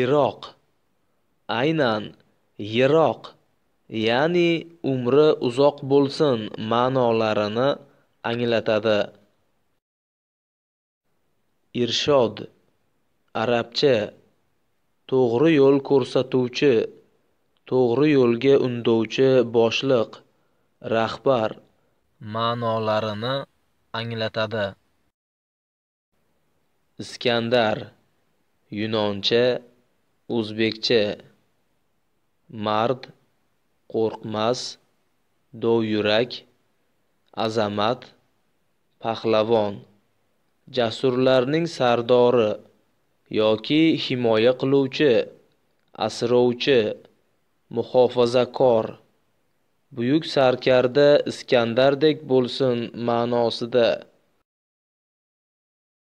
iroq aynan yiroq ya'ni umri uzoq bo'lsin ma'nolarini anglatadi irshod arabcha to'g'ri yo'l ko'rsatuvchi to'g'ri yo'lga undovchi boshliq rahbar ma'nolarini anglatadi iskandar yunoncha o'zbekcha mard qo'rqmas dovyurak azamat pahlavon jasurlarning sardori yoki himoya qiluvchi asrovchi muhofazakor buyuk sarkarda iskandardek bo'lsin ma'nosida